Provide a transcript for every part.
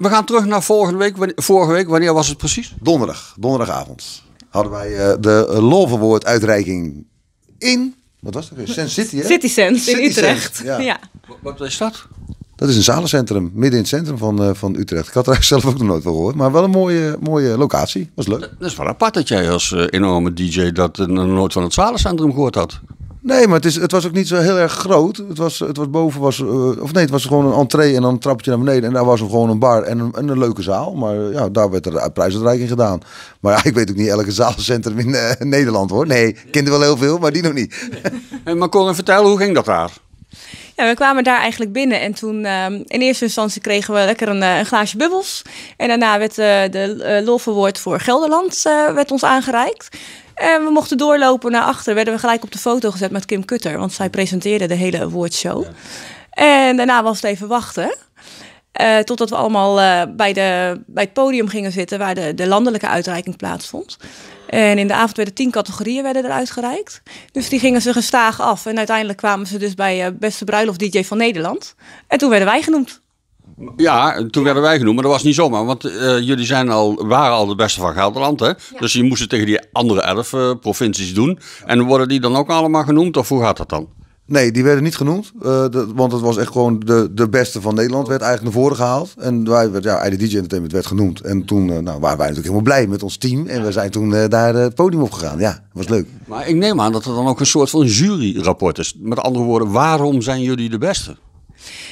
We gaan terug naar vorige week. Vorige week, wanneer was het precies? Donderdag, donderdagavond. Hadden wij eh, de Lolverwoord uitreiking in, wat was dat weer? Sense City, hè? City Sense in Utrecht. ja. Wat is dat? Dat is een zalencentrum, midden in het centrum van, eh, van Utrecht. Ik had er zelf ook nog nooit van gehoord, maar wel een mooie, mooie locatie. Was leuk. Dat is wel apart dat jij als uh, enorme DJ dat uh, nooit van het zalencentrum gehoord had. Nee, maar het, is, het was ook niet zo heel erg groot. Het was, het was boven, was, eh, of nee, het was gewoon een entree en dan een trapje naar beneden. En daar was gewoon een bar en een, leuke zaal. Maar eh, ja, daar werd er eh, prijsuitreiking gedaan. Maar ja, ik weet ook niet elke zaalcentrum in Nederland hoor. Nee, ik kende wel heel veel, maar die nog niet. Nee. maar Corin, vertel, hoe ging dat daar? Nou, we kwamen daar eigenlijk binnen en toen ehm, in eerste instantie kregen we lekker een, eh, een glaasje bubbels. En daarna werd eh, de uh, voor Gelderland werd ons aangereikt. En we mochten doorlopen naar achter, werden we gelijk op de foto gezet met Kim Kutter, want zij presenteerde de hele awardshow. En daarna was het even wachten. Eh, totdat we allemaal eh, bij, de, bij het podium gingen zitten waar de, de landelijke uitreiking plaatsvond. En in de avond werden tien categorieën werden er uitgereikt. Dus die gingen ze gestaag af. En uiteindelijk kwamen ze dus bij uh, Beste Bruiloft DJ van Nederland. En toen werden wij genoemd. Ja, toen werden wij genoemd, maar dat was niet zomaar. Want jullie zijn al, waren al de beste van Gelderland. Hè? Dus je moest het tegen die andere elf provincies doen. En worden die dan ook allemaal genoemd? Of hoe gaat dat dan? Nee, die werden niet genoemd. Eh, want het was echt gewoon de, de beste van Nederland. Werd eigenlijk naar voren gehaald. En wij, werd, ja, IDDJ Entertainment werd genoemd. En toen eh, nou, waren wij natuurlijk helemaal blij met ons team. En we zijn toen eh, daar het podium op gegaan. Ja, was leuk. Maar ik neem aan dat er dan ook een soort van juryrapport is. Met andere woorden, waarom zijn jullie de beste?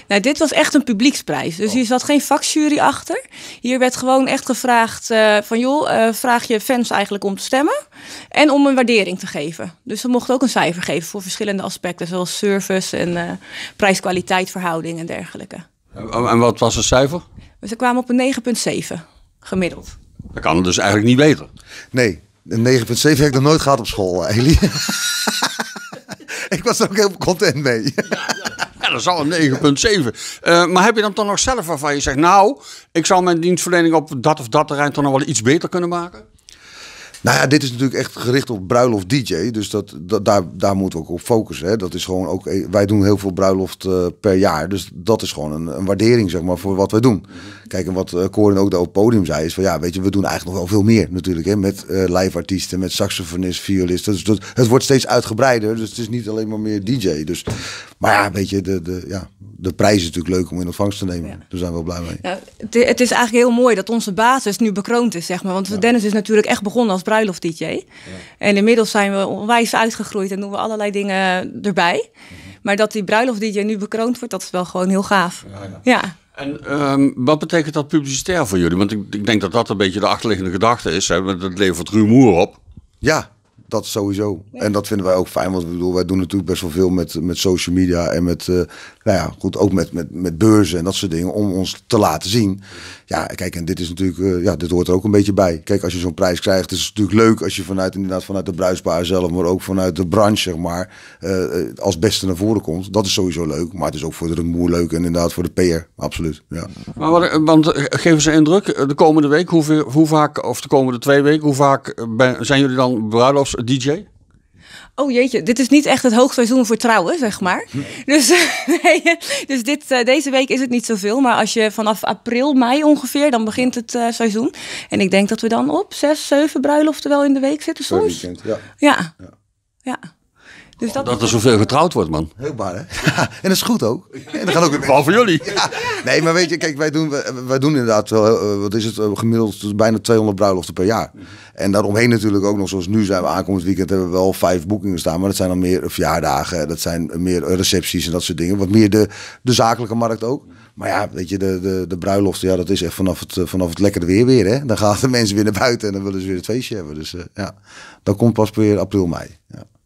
Nou, dit was echt een publieksprijs. Dus oh. hier zat geen vakjury achter. Hier werd gewoon echt gevraagd eh, van joh, eh, vraag je fans eigenlijk om te stemmen en om een waardering te geven. Dus ze mochten ook een cijfer geven voor verschillende aspecten, zoals service en uh, eh, prijs-kwaliteit verhouding en dergelijke. En wat was het cijfer? Ze kwamen op een 9,7 gemiddeld. Dat kan het dus eigenlijk niet beter. Nee, een 9,7 heb ik nog nooit gehad op school, Eli. ik was er ook heel content mee. Ja is al een 9,7. Uh, eh, maar heb je dan toch nog zelf waarvan je zegt, nou, ik zou mijn dienstverlening op dat of dat terrein toch nog wel iets beter kunnen maken? Nou ja, dit is natuurlijk echt gericht op bruiloft DJ. Dus dat, daar, daar moeten we ook op focussen. Hè. Dat is gewoon ook, eh, wij doen heel veel bruiloft eh, per jaar. Dus dat is gewoon een, een, waardering zeg maar, voor wat wij doen. Kijk, en wat eh, Corin ook daar op podium zei, is van ja, weet je, we doen eigenlijk nog wel veel meer natuurlijk. Hè, met uh, live artiesten, met saxofonist, violisten. Dus dat, het wordt steeds uitgebreider. Dus het is niet alleen maar meer DJ. Dus, maar ja, weet je, de, de, ja, de prijs is natuurlijk leuk om in ontvangst te nemen. Ja. Daar zijn we wel blij mee. Ja, het, is eigenlijk heel mooi dat onze basis nu bekroond is, zeg maar. Want Dennis is natuurlijk echt begonnen als bruiloft DJ. En inmiddels zijn we onwijs uitgegroeid en doen we allerlei dingen erbij. Mhm. Maar dat die bruiloft DJ nu bekroond wordt, dat is wel gewoon heel gaaf. ja. ja. En ehm, wat betekent dat publicitair voor jullie? Want ik, ik, denk dat dat een beetje de achterliggende gedachte is. Hè? Want het levert rumoer op. Ja, dat sowieso. En dat vinden wij ook fijn, want ik bedoel, wij doen natuurlijk best wel veel met, met social media en met, eh, nou ja, goed, ook met, met, met beurzen en dat soort dingen om ons te laten zien. Ja, kijk, en dit is natuurlijk, eh, ja, dit hoort er ook een beetje bij. Kijk, als je zo'n prijs krijgt, is het natuurlijk leuk als je vanuit, inderdaad, vanuit de bruisbaar zelf, maar ook vanuit de branche, zeg maar, eh, als beste naar voren komt. Dat is sowieso leuk, maar het is ook voor de moer leuk en inderdaad voor de PR absoluut. Ja. Maar want eh, geven eens een indruk, eh, de komende week, hoeveel, hoe vaak, of de komende twee weken, hoe vaak eh, zijn jullie dan bruilofts-dj? Oh jeetje, dit is niet echt het hoogseizoen voor trouwen, zeg maar. Hm. Dus, nee, dus dit, deze week is het niet zoveel. Maar als je vanaf april, mei ongeveer, dan begint het seizoen. En ik denk dat we dan op zes, zeven bruiloften wel in de week zitten soms. ja. Ja. ja. ja. Dus dat, dat er zoveel getrouwd wordt, man. Heel waar. hè? Ja, en dat is goed ook. En dan gaan ook weer... Behalve jullie. Ja, Nee, maar weet je, kijk, wij doen, wij doen inderdaad wel, eh, wat is het, eh, gemiddeld dus bijna 200 bruiloften per jaar. En daaromheen natuurlijk ook nog, zoals nu zijn we aankomend weekend, hebben we wel vijf boekingen staan. Maar dat zijn dan meer verjaardagen, dat zijn meer recepties en dat soort dingen. Wat meer de, de zakelijke markt ook. Maar ja, weet je, de, de, de bruiloften, ja, dat is echt vanaf het, eh, vanaf het lekkere weer weer. Hè? Dan gaan de mensen weer naar buiten en dan willen ze weer het feestje hebben. Dus ja, dan komt pas weer april, mei. Ja.